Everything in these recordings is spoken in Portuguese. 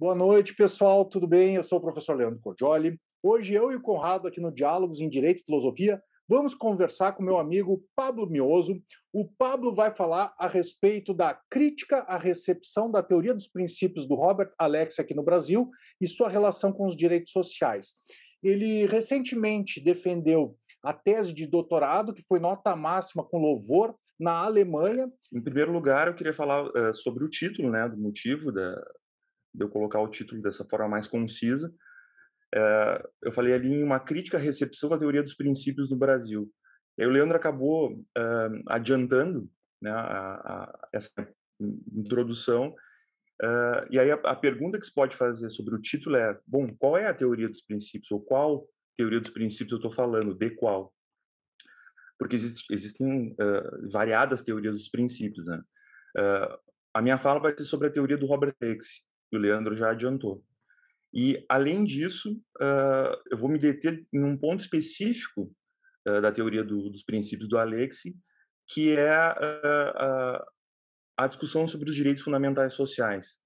Boa noite, pessoal, tudo bem? Eu sou o professor Leandro Cordioli. Hoje eu e o Conrado, aqui no Diálogos em Direito e Filosofia, vamos conversar com meu amigo Pablo Mioso. O Pablo vai falar a respeito da crítica à recepção da teoria dos princípios do Robert Alex aqui no Brasil e sua relação com os direitos sociais. Ele recentemente defendeu a tese de doutorado, que foi nota máxima com louvor na Alemanha. Em primeiro lugar, eu queria falar uh, sobre o título, né, do motivo da, de eu colocar o título dessa forma mais concisa. É, eu falei ali em uma crítica à recepção da teoria dos princípios no Brasil. E aí o Leandro acabou é, adiantando né, a, a, essa introdução. É, e aí a, a pergunta que se pode fazer sobre o título é: bom, qual é a teoria dos princípios ou qual teoria dos princípios eu estou falando? De qual? Porque existe, existem uh, variadas teorias dos princípios, né? Uh, a minha fala vai ser sobre a teoria do Robert Hicks, que o Leandro já adiantou. E, além disso, uh, eu vou me deter em um ponto específico uh, da teoria do, dos princípios do Alexi, que é ah, a discussão sobre os direitos fundamentais sociais.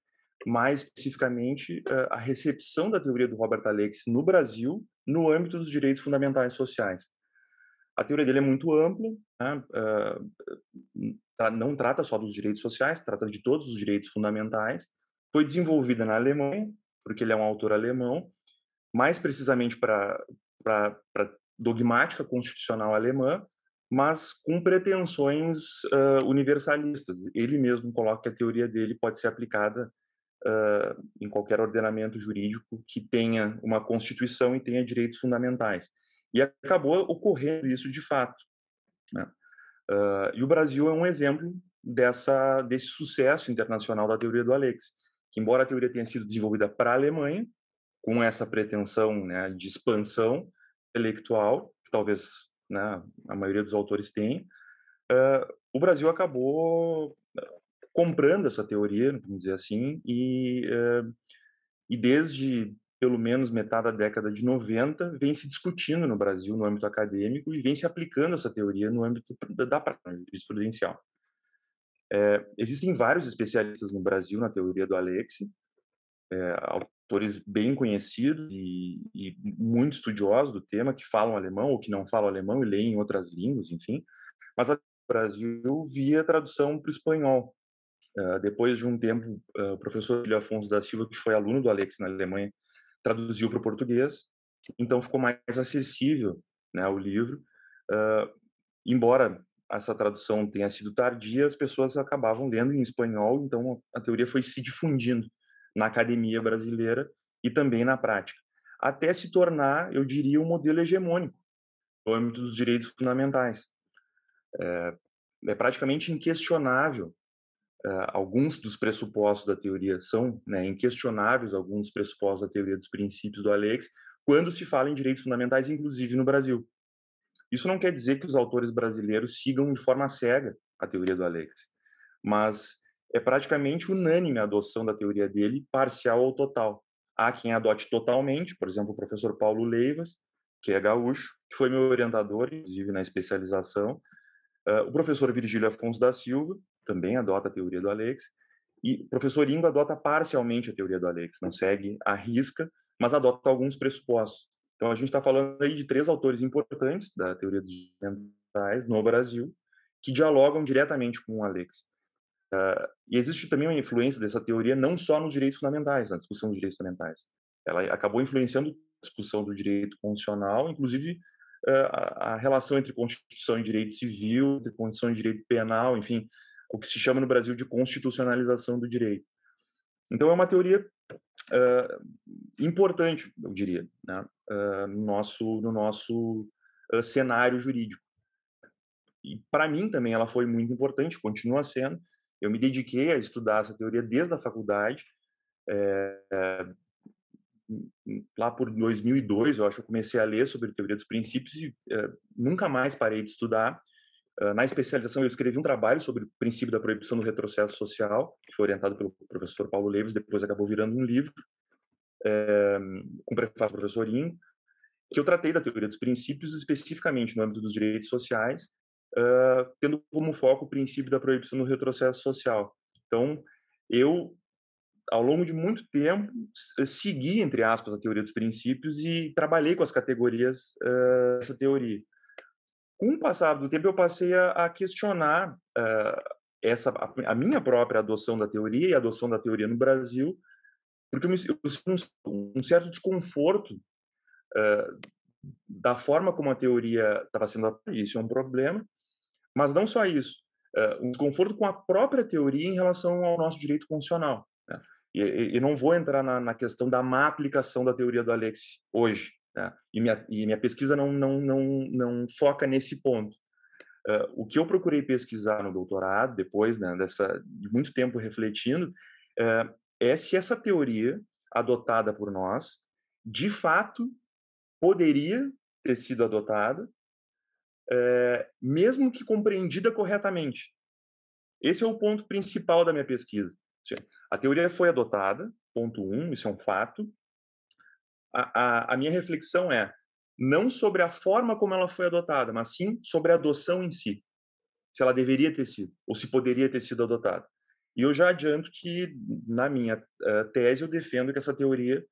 Mais especificamente, a recepção da teoria do Robert Alexi no Brasil no âmbito dos direitos fundamentais sociais. A teoria dele é muito ampla, né? Tá, não trata só dos direitos sociais, trata de todos os direitos fundamentais, foi desenvolvida na Alemanha, porque ele é um autor alemão, mais precisamente para dogmática constitucional alemã, mas com pretensões uh, universalistas. Ele mesmo coloca que a teoria dele pode ser aplicada uh, em qualquer ordenamento jurídico que tenha uma constituição e tenha direitos fundamentais. E acabou ocorrendo isso de fato. Né? Uh, e o Brasil é um exemplo dessa, desse sucesso internacional da teoria do Alex que embora a teoria tenha sido desenvolvida para a Alemanha, com essa pretensão né, de expansão intelectual, que talvez né, a maioria dos autores tem, uh, eh, o Brasil acabou eh, comprando essa teoria, vamos dizer assim, e, uh, e desde pelo menos metade da década de 90 vem se discutindo no Brasil no âmbito acadêmico e vem se aplicando essa teoria no âmbito da prática né, jurisprudencial. É, existem vários especialistas no Brasil na teoria do Alexi, é, eh, autores bem conhecidos e, e, muito estudiosos do tema, que falam alemão ou que não falam alemão e leem em outras línguas, enfim. Mas no Brasil via tradução para o espanhol. Eh, depois de um tempo, o professor Julio Afonso da Silva, que foi aluno do Alex na Alemanha, traduziu para o português. Então ficou mais acessível né, o livro. Uh, embora essa tradução tenha sido tardia, as pessoas acabavam lendo em espanhol, então a teoria foi se difundindo na academia brasileira e também na prática, até se tornar, eu diria, um modelo hegemônico no âmbito dos direitos fundamentais. É, é praticamente inquestionável é, alguns dos pressupostos da teoria são né, inquestionáveis, alguns pressupostos da teoria dos princípios do Alex, quando se fala em direitos fundamentais, inclusive no Brasil. Isso não quer dizer que os autores brasileiros sigam de forma cega a teoria do Alex, mas é praticamente unânime a adoção da teoria dele, parcial ou total. Há quem adote totalmente, por exemplo, o professor Paulo Leivas, que é gaúcho, que foi meu orientador, inclusive, na especialização. Uh, o professor Virgílio Afonso da Silva também adota a teoria do Alex. E o professor Ingo adota parcialmente a teoria do Alex, não segue à risca, mas adota alguns pressupostos. Então, a gente está falando aí de três autores importantes da teoria dos mentais no Brasil, que dialogam diretamente com o Alex. Uh, e existe também uma influência dessa teoria não só nos direitos fundamentais, na discussão dos direitos fundamentais. Ela acabou influenciando a discussão do direito constitucional, inclusive uh, a relação entre Constituição e direito civil, entre Constituição e direito penal, enfim, o que se chama no Brasil de constitucionalização do direito. Então, é uma teoria uh, importante, eu diria, né, uh, no nosso, no nosso uh, cenário jurídico. E para mim também ela foi muito importante, continua sendo. Eu me dediquei a estudar essa teoria desde a faculdade. É, lá por 2002, eu acho, eu comecei a ler sobre a teoria dos princípios e é, nunca mais parei de estudar. Na especialização, eu escrevi um trabalho sobre o princípio da proibição do retrocesso social, que foi orientado pelo professor Paulo Leves, depois acabou virando um livro é, com o prefácio do que eu tratei da teoria dos princípios especificamente no âmbito dos direitos sociais, ah, tendo como foco o princípio da proibição do retrocesso social. Então, eu, ao longo de muito tempo, eh, segui, entre aspas, a teoria dos princípios e trabalhei com as categorias ah, dessa teoria. Com o passar do tempo, eu passei a, a questionar uh, essa, a, a minha própria adoção da teoria e a adoção da teoria no Brasil, porque eu, sinto um, certo desconforto uh, da forma como a teoria estava sendo aplicada. Isso é um problema, mas não só isso, uh, um desconforto com a própria teoria em relação ao nosso direito constitucional. Né? E, e, não vou entrar na, na, questão da má aplicação da teoria do Alex hoje. Né? E, minha, e, minha, pesquisa não, não, não, não foca nesse ponto. Uh, o que eu procurei pesquisar no doutorado, depois né, dessa, de muito tempo refletindo, é se essa teoria adotada por nós, de fato, poderia ter sido adotada, é, mesmo que compreendida corretamente. Esse é o ponto principal da minha pesquisa. Assim, a teoria foi adotada, ponto um, isso é um fato. A, a, a minha reflexão é não sobre a forma como ela foi adotada, mas sim sobre a adoção em si, se ela deveria ter sido ou se poderia ter sido adotada. E eu já adianto que, na minha uh, tese, eu defendo que essa teoria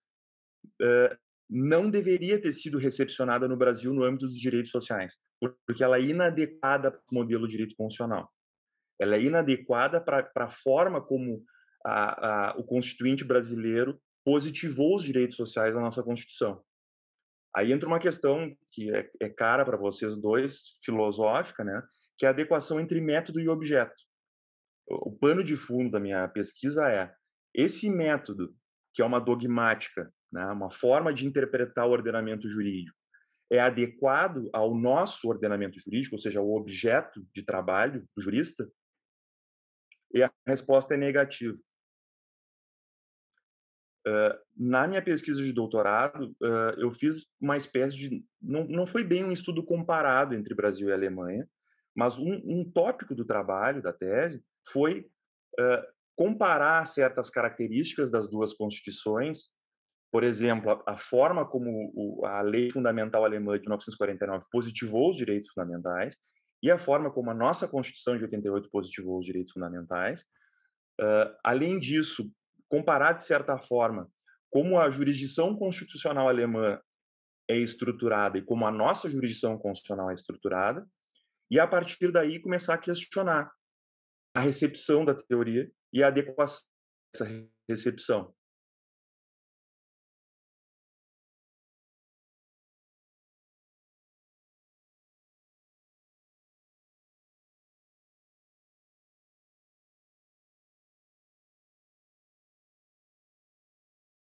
uh, não deveria ter sido recepcionada no Brasil no âmbito dos direitos sociais, porque ela é inadequada para o modelo de direito constitucional. Ela é inadequada para a forma como a, a, o constituinte brasileiro positivou os direitos sociais na nossa Constituição. Aí entra uma questão que é, é cara para vocês dois, filosófica, né? que é a adequação entre método e objeto o pano de fundo da minha pesquisa é esse método, que é uma dogmática, né, uma forma de interpretar o ordenamento jurídico, é adequado ao nosso ordenamento jurídico, ou seja, ao objeto de trabalho do jurista? E a resposta é negativa. Uh, na minha pesquisa de doutorado, uh, eu fiz uma espécie de. Não, não foi bem um estudo comparado entre Brasil e Alemanha, mas um, um tópico do trabalho, da tese, foi uh, comparar certas características das duas constituições, por exemplo, a, a forma como o, a lei fundamental alemã de 1949 positivou os direitos fundamentais e a forma como a nossa Constituição de 88 positivou os direitos fundamentais. Uh, além disso, comparar, de certa forma, como a jurisdição constitucional alemã é estruturada e como a nossa jurisdição constitucional é estruturada, e a partir daí começar a questionar a recepção da teoria e a adequação dessa recepção.